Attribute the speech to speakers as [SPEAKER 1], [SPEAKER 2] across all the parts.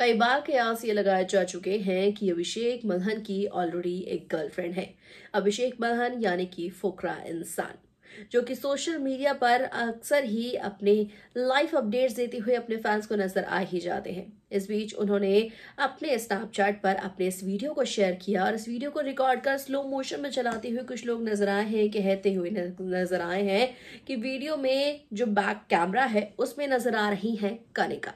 [SPEAKER 1] कई बार कयास ये लगाए जा चुके हैं कि अभिषेक मल्हन की ऑलरेडी एक गर्लफ्रेंड है अभिषेक मल्हन यानी कि फोकरा इंसान जो कि सोशल मीडिया पर अक्सर ही अपने लाइफ अपडेट्स देते हुए अपने फैंस को नजर आ ही जाते हैं इस बीच उन्होंने अपने स्नैपचैट पर अपने इस वीडियो को शेयर किया और इस वीडियो को रिकॉर्ड कर स्लो मोशन में चलाते हुए कुछ लोग नजर आए हैं कहते हुए नजर आए हैं कि वीडियो में जो बैक कैमरा है उसमें नजर आ रही है कनिका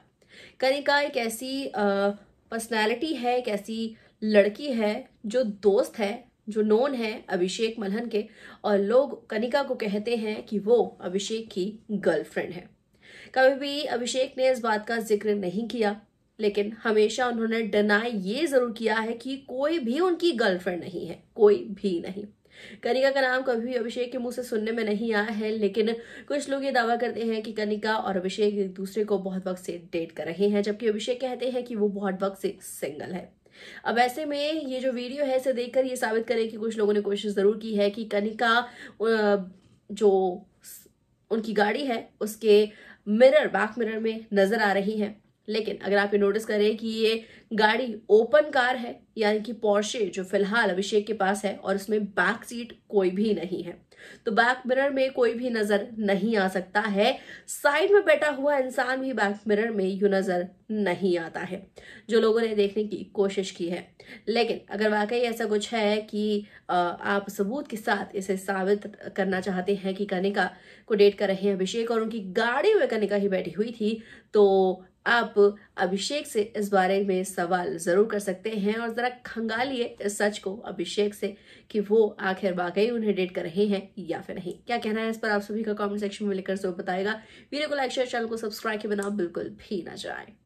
[SPEAKER 1] कनिका एक ऐसी पर्सनैलिटी है एक ऐसी लड़की है जो दोस्त है जो नोन है अभिषेक मल्हन के और लोग कनिका को कहते हैं कि वो अभिषेक की गर्लफ्रेंड है कभी भी अभिषेक ने इस बात का जिक्र नहीं किया लेकिन हमेशा उन्होंने डिनाई ये जरूर किया है कि कोई भी उनकी गर्लफ्रेंड नहीं है कोई भी नहीं कनिका का नाम कभी भी अभिषेक के मुंह से सुनने में नहीं आया है लेकिन कुछ लोग ये दावा करते हैं कि कनिका और अभिषेक एक दूसरे को बहुत वक्त से डेट कर रहे हैं जबकि अभिषेक कहते हैं कि वो बहुत वक्त से सिंगल है अब ऐसे में ये जो वीडियो है इसे देखकर ये साबित करें कि कुछ लोगों ने कोशिश ज़रूर की है कि कनिका जो उनकी गाड़ी है उसके मिरर बैक मिरर में नज़र आ रही है लेकिन अगर आप ये नोटिस करें कि ये गाड़ी ओपन कार है यानी कि पोर्शे जो फिलहाल अभिषेक के पास है और उसमें बैक सीट कोई भी नहीं है तो बैक मिरर में कोई भी नजर नहीं आ सकता है साइड में बैठा हुआ इंसान भी बैक मिरर में यू नजर नहीं आता है जो लोगों ने देखने की कोशिश की है लेकिन अगर वाकई ऐसा कुछ है कि आप सबूत के साथ इसे साबित करना चाहते हैं कि कनिका को डेट कर रहे हैं अभिषेक और उनकी गाड़ी में कनिका ही बैठी हुई थी तो आप अभिषेक से इस बारे में सवाल ज़रूर कर सकते हैं और ज़रा खंगालिए इस सच को अभिषेक से कि वो आखिर वाकई उन्हें डेट कर रहे हैं या फिर नहीं क्या कहना है इस पर आप सभी का कमेंट सेक्शन में लिखकर जरूर बताएगा वीडियो को लाइक शेयर चैनल को सब्सक्राइब के बिना बिल्कुल भी ना जाए